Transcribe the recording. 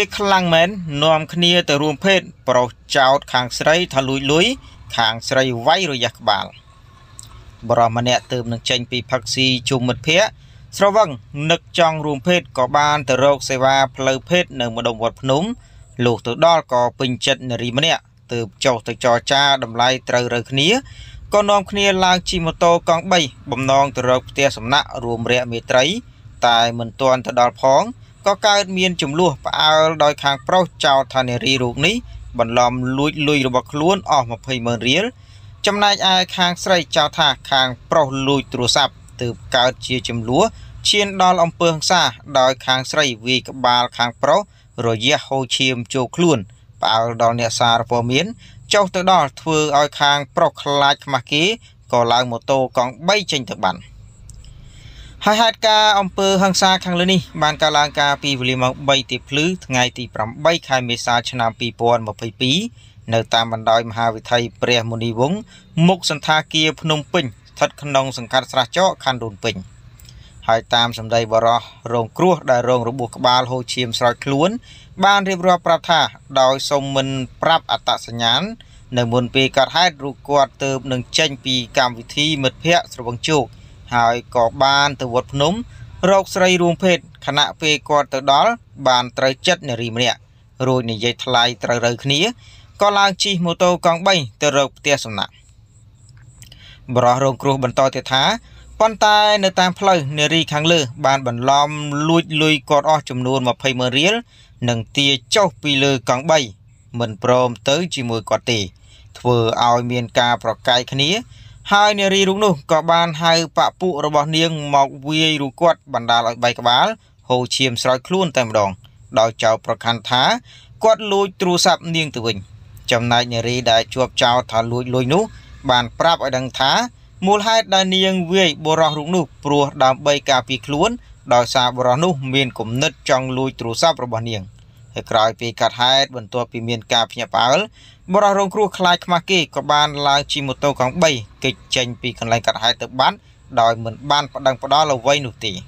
គេខ្លាំងមែននាំគ្នាទៅរួមភេទប្រុសចោតខាងស្រីថាលួយលួយខាងស្រីវាយរយះក្បាលបរិសម្នាក់ទើបនឹងចេញពីផឹកស៊ីជុំមិត្តភ័ក្តិស្រវឹងនឹកចង់រួមភេទក៏បានទៅរកសេវាផ្លូវភេទនៅម្ដុំវត្តភ្នំលុះទៅដល់ក៏ពេញចិត្តនារីម្នាក់ទើបចុះទៅចរចាតម្លៃត្រូវរើគ្នាក៏នាំគ្នាឡើងជិះម៉ូតូកង់3បំណងទៅរកផ្ទះសំណាក់រួមរយៈមេត្រី តែមិនទាន់ទៅដល់ផងក៏កើតមានចំនួនផ្អើលដោយខាងប្រុសចោទថានារីរូបនេះបន្លំលួចលុយរបស់ខ្លួនអស់20ម៉ឺនរៀលចំណែកឯខាងស្រីចោទថាខាងប្រុសលួចទូរស័ព្ទទើបកើតជាចំនួនឈាន ដល់អំពើហិង្សាដោយខាងស្រីវាយក្បាលខាងប្រុសរយះហូរឈាមចូលខ្លួនផ្អើលដល់អ្នកសារព័ត៌មានចុះទៅដល់ធ្វើឲ្យខាងប្រុសខ្លាចខ្មាស់គេក៏ឡើងម៉ូតូកង់3ចេញទៅបាន។ហើយហេតុការអំពើហ ংস ាខាងលើនេះបានកើតឡើងកាលពីវេលាម៉ោង3ទៀបភ្លឺថ្ងៃទី8ខែមេសាឆ្នាំ2022នៅតាមបណ្ដោយមហាវិថីព្រះមុនីវង្សមុខសន្តាគារភ្នំពេញស្ថិតក្នុងសង្កាត់ស្រះចកខណ្ឌដូនពេញហើយតាមសម្ដីបរោះរងគ្រោះដែលរងរបួសក្បាលហូរឈាមស្រោចខ្លួន បានរៀបរាប់ប្រាប់ថាដោយសូមមិនប្រាប់អត្តសញ្ញាណនៅមុនពេលកើតហេតុរូបគាត់ទៅនឹងចេញពីកម្មវិធីមិត្តភ័ក្តិស្រវឹងជោគហើយក៏បានទៅវត្តភ្នំរកស្រីរួមភេទខណៈពេលគាត់ទៅដល់បានត្រូវចិត្តនារីម្នាក់រួចនិយាយថ្លៃត្រូវរើគ្នាក៏ឡើងជិះម៉ូតូកង់3ទៅរកផ្ទះសំណាក់បរោះរងគ្រោះបន្តទៀតថាប៉ុន្តែ នៅតាមផ្លូវនារីខាងលើ បានបន្លំលួចលុយគាត់អស់ចំនួន200,000រៀលនិងទាចុះពីលើកង់3មិនព្រមទៅជាមួយគាត់ទេធ្វើឲ្យមានការប្រកែកគ្នាហើយនារីរូបនោះក៏បានហៅបពុរបស់នាង មកវាយរូបគាត់បណ្ដាលឲ្យបែកក្បាលហូរឈាមស្រោចខ្លួនតែម្ដងដោយចោទប្រកាន់ថា គាត់លួចទ្រស័ព្ទនាងទៅវិញចំណែកនារីដែលជាប់ចោទថាលួចលួចនោះ បានប្រាប់ឲ្យដឹងថាមូលហេតុដែល នាងវាយបុរសរូបនោះព្រោះដើម្បីការពារខ្លួន ដោយសារបុរសនោះមានគំនិតចង់លួចទ្រស័ព្ទរបស់នាង។ហើយក្រោយពីកាត់ហេតុបន្ទាប់ពីមានការភ្ញាក់ផ្អើលបរិះរងគ្រោះខ្លាចខ្មាស់គេក៏បានឡើងជិះម៉ូតូកង់3គេចចេញពីកន្លែងកាត់ហេតុទៅបាត់ដោយមិន បានប្តឹងផ្ដល់អ្វីនោះទេ។